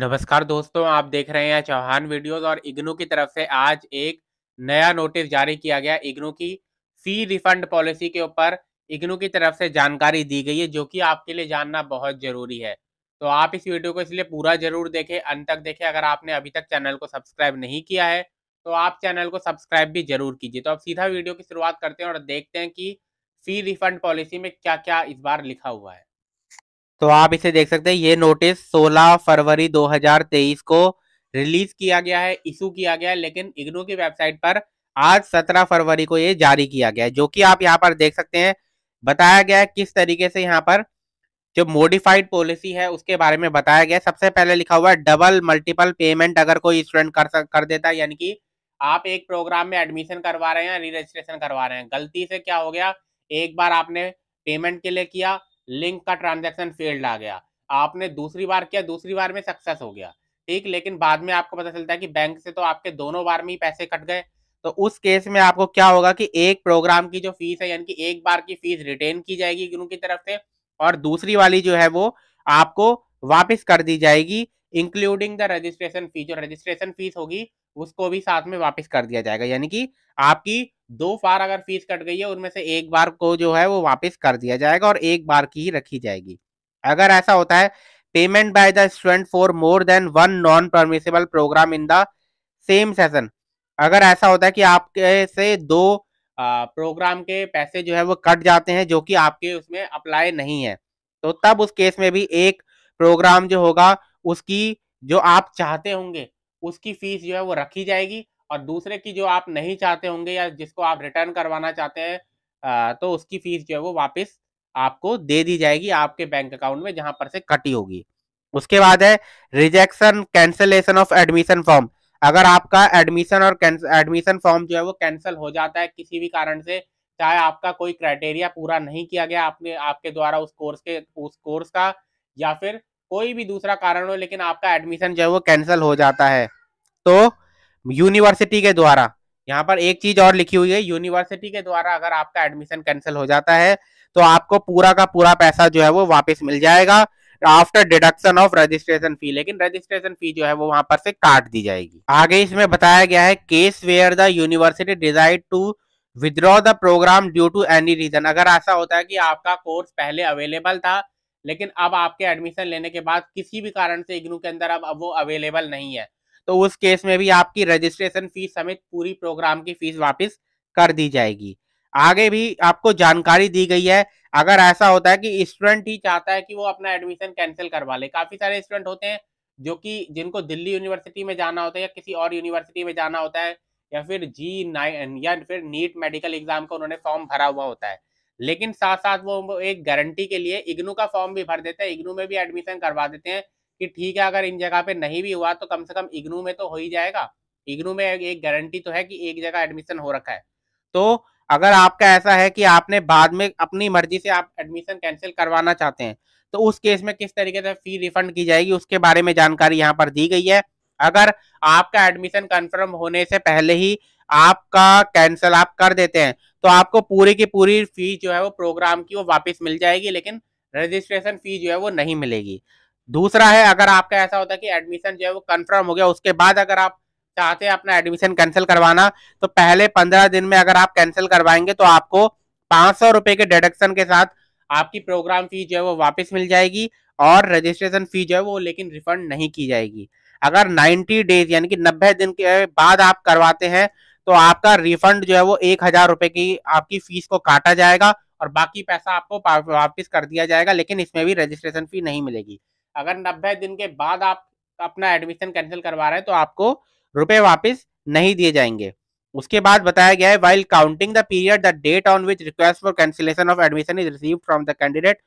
नमस्कार दोस्तों आप देख रहे हैं चौहान वीडियोस और इग्नू की तरफ से आज एक नया नोटिस जारी किया गया इग्नू की फी रिफंड पॉलिसी के ऊपर इग्नू की तरफ से जानकारी दी गई है जो कि आपके लिए जानना बहुत जरूरी है तो आप इस वीडियो को इसलिए पूरा जरूर देखें अंत तक देखें अगर आपने अभी तक चैनल को सब्सक्राइब नहीं किया है तो आप चैनल को सब्सक्राइब भी जरूर कीजिए तो आप सीधा वीडियो की शुरुआत करते हैं और देखते हैं कि फी रिफंड पॉलिसी में क्या क्या इस बार लिखा हुआ है तो आप इसे देख सकते हैं ये नोटिस 16 फरवरी 2023 को रिलीज किया गया है इशू किया गया है लेकिन इग्नू की वेबसाइट पर आज 17 फरवरी को ये जारी किया गया है जो कि आप यहाँ पर देख सकते हैं बताया गया है किस तरीके से यहाँ पर जो मॉडिफाइड पॉलिसी है उसके बारे में बताया गया सबसे पहले लिखा हुआ है डबल मल्टीपल पेमेंट अगर कोई स्टूडेंट कर कर देता है यानी कि आप एक प्रोग्राम में एडमिशन करवा रहे हैं री रजिस्ट्रेशन करवा रहे हैं गलती से क्या हो गया एक बार आपने पेमेंट के लिए किया लिंक का ट्रांजेक्शन फेल्ड आ गया आपने दूसरी बार किया दूसरी बार में सक्सेस हो गया ठीक लेकिन बाद में आपको पता चलता है कि बैंक से तो आपके दोनों बार में ही पैसे कट गए तो उस केस में आपको क्या होगा कि एक प्रोग्राम की जो फीस है यानी कि एक बार की फीस रिटेन की जाएगी गुरु की तरफ से और दूसरी वाली जो है वो आपको वापस कर दी जाएगी इंक्लूडिंग द रजिस्ट्रेशन फीस जो रजिस्ट्रेशन फीस होगी उसको भी साथ में वापस कर दिया जाएगा यानी कि आपकी दो बार अगर फीस कट गई है उनमें से एक बार को जो है वो वापस कर दिया जाएगा और एक बार की ही रखी जाएगी अगर ऐसा होता है payment by the student for more than one non permissible programme in the same session अगर ऐसा होता है कि आपके से दो प्रोग्राम के पैसे जो है वो कट जाते हैं जो कि आपके उसमें अप्लाई नहीं है तो तब उस केस में भी एक प्रोग्राम जो होगा उसकी जो आप चाहते होंगे उसकी फीस जो है वो रखी जाएगी और दूसरे की जो आप नहीं चाहते होंगे या जिसको आप रिटर्न करवाना चाहते हैं तो उसकी फीस जो है वो वापस आपको दे दी जाएगी आपके बैंक अकाउंट में जहां पर से कटी होगी उसके बाद है rejection cancellation of admission form अगर आपका एडमिशन और एडमिशन फॉर्म जो है वो कैंसिल हो जाता है किसी भी कारण से चाहे आपका कोई क्राइटेरिया पूरा नहीं किया गया आपने आपके द्वारा उस कोर्स के उस कोर्स का या फिर कोई भी दूसरा कारण हो लेकिन आपका एडमिशन जो है वो कैंसिल हो जाता है तो यूनिवर्सिटी के द्वारा यहाँ पर एक चीज और लिखी हुई है यूनिवर्सिटी के द्वारा अगर आपका एडमिशन कैंसिल हो जाता है तो आपको पूरा का पूरा पैसा जो है वो वापस मिल जाएगा after deduction of registration fee लेकिन रजिस्ट्रेशन फी जो है वो वहां पर से काट दी जाएगी आगे इसमें बताया गया है case where the university decided to withdraw the programme due to any reason अगर ऐसा होता है कि आपका कोर्स पहले अवेलेबल था लेकिन अब आपके एडमिशन लेने के बाद किसी भी कारण से इग्नू के अंदर अब, अब वो अवेलेबल नहीं है तो उस केस में भी आपकी रजिस्ट्रेशन फीस समेत पूरी प्रोग्राम की फीस वापस कर दी जाएगी आगे भी आपको जानकारी दी गई है अगर ऐसा होता है कि स्टूडेंट ही चाहता है कि वो अपना एडमिशन कैंसिल करवा ले काफी सारे स्टूडेंट होते हैं जो कि जिनको दिल्ली यूनिवर्सिटी में जाना होता है या किसी और यूनिवर्सिटी में जाना होता है या फिर जी नाइन या फिर नीट मेडिकल एग्जाम का उन्होंने फॉर्म भरा हुआ होता है लेकिन साथ साथ वो एक गारंटी के लिए इग्नू का फॉर्म भी भर देते हैं इग्नू में भी एडमिशन करवा देते हैं कि ठीक है अगर इन जगह पे नहीं भी हुआ तो कम से कम इग्नू में तो हो ही जाएगा इग्नू में एक गारंटी तो है कि एक जगह एडमिशन हो रखा है तो अगर आपका ऐसा है कि आपने बाद में अपनी मर्जी से आप एडमिशन कैंसिल करवाना चाहते हैं तो उस केस में किस तरीके से फी रिफंड की जाएगी उसके बारे में जानकारी यहाँ पर दी गई है अगर आपका एडमिशन कन्फर्म होने से पहले ही आपका कैंसिल आप कर देते हैं तो आपको पूरी की पूरी फी जो है वो प्रोग्राम की वो वापस मिल जाएगी लेकिन रजिस्ट्रेशन फी जो है वो नहीं मिलेगी दूसरा है अगर आपका ऐसा होता है कि एडमिशन जो है वो कंफर्म हो गया उसके बाद अगर आप चाहते हैं अपना एडमिशन कैंसिल करवाना तो पहले पंद्रह दिन में अगर आप कैंसिल करवाएंगे तो आपको पाँच सौ रुपये के डिडक्शन के साथ आपकी प्रोग्राम फी जो है वो वापस मिल जाएगी और रजिस्ट्रेशन फी जो है वो लेकिन रिफंड नहीं की जाएगी अगर 90 डेज यानी कि 90 दिन के बाद आप करवाते हैं तो आपका रिफंड जो है वो एक हजार रुपये की आपकी फीस को काटा जाएगा और बाकी पैसा आपको वापस कर दिया जाएगा लेकिन इसमें भी रजिस्ट्रेशन फी नहीं मिलेगी अगर नब्बे दिन के बाद आप अपना एडमिशन कैंसिल करवा रहे हैं तो आपको रुपए वापस नहीं दिए जाएंगे उसके बाद बताया गया है while counting the period the date on which request for cancellation of admission is receive from the candidate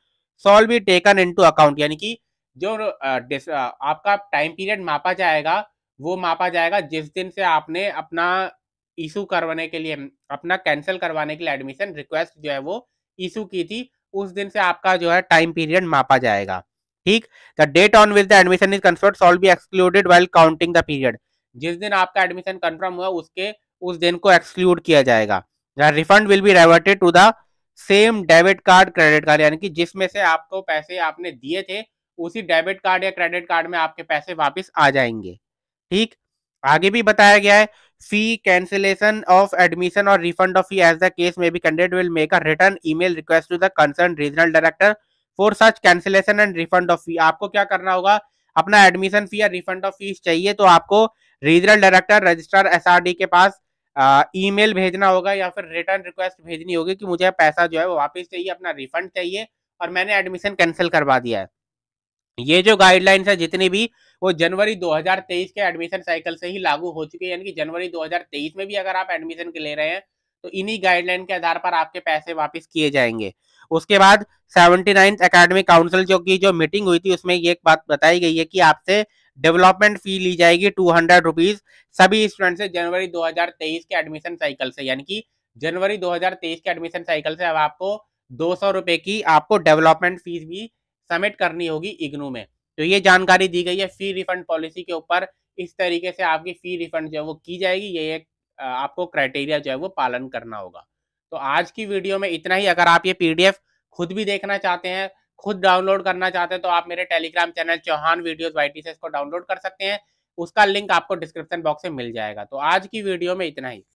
shall be taken in account यानी कि जो आपका टाइम पीरियड मापा जाएगा वो मापा जाएगा जिस दिन से आपने अपना इशू करवाने के लिए अपना कैंसिल करवाने के लिए एडमिशन रिक्वेस्ट जो है वो इशू की थी उस दिन से आपका जो है टाइम पीरियड मापा जाएगा ठीक the date on which the admission is confirm shall be excluded well counting the period जिस दिन आपका एडमिशन कन्फर्म हुआ उसके उस दिन को एक्सक्लूड किया जाएगा refund will be reverted to the same debit card credit card यानी कि जिसमें से आपको पैसे आपने दिए थे उसी डेबिट कार्ड या क्रेडिट कार्ड में आपके पैसे वापस आ जाएंगे ठीक आगे भी बताया गया है फी कैंसिलेशन ऑफ एडमिशन और refund of fee as the case में be candid will make a return email request to the concern regional director for such cancellation and refund of fee आपको क्या करना होगा अपना एडमिशन फी या refund of fees चाहिए तो आपको रीजनल डायरेक्टर रजिस्ट्रार एस के पास ईमेल भेजना होगा या फिर रिटर्न रिक्वेस्ट भेजनी होगी कि मुझे पैसा जो है वो वापस चाहिए अपना रिफंड चाहिए और मैंने एडमिशन कैंसिल करवा दिया है ये जो गाइडलाइंस है जितनी भी वो जनवरी 2023 के एडमिशन साइकिल से ही लागू हो चुकी है यानी कि जनवरी 2023 में भी अगर आप एडमिशन के ले रहे हैं तो इन्हीं गाइडलाइन के आधार पर आपके पैसे वापस किए जाएंगे उसके बाद सेवेंटी नाइन्थ अकेडमिक काउंसिल जो की जो मीटिंग हुई थी उसमें ये एक बात बताई गई है कि आपसे डेवलपमेंट फी ली जाएगी टू हंड्रेड रुपीज सभी स्टूडेंट से जनवरी 2023 के एडमिशन साइकिल से यानी कि जनवरी 2023 के एडमिशन साइकिल से अब आपको दो सौ रुपए की आपको डेवलपमेंट फीस भी सबमिट करनी होगी इग्नू में तो ये जानकारी दी गई है फी रिफंड पॉलिसी के ऊपर इस तरीके से आपकी फी रिफंड जो है वो की जाएगी ये एक आपको क्राइटेरिया जो है वो पालन करना होगा तो आज की वीडियो में इतना ही अगर आप ये पीडीएफ खुद भी देखना चाहते हैं खुद डाउनलोड करना चाहते हैं तो आप मेरे Telegram channel Chauhan videos Y को डाउनलोड कर सकते हैं उसका लिंक आपको डिस्क्रिप्शन बॉक्स में मिल जाएगा तो आज की वीडियो में इतना ही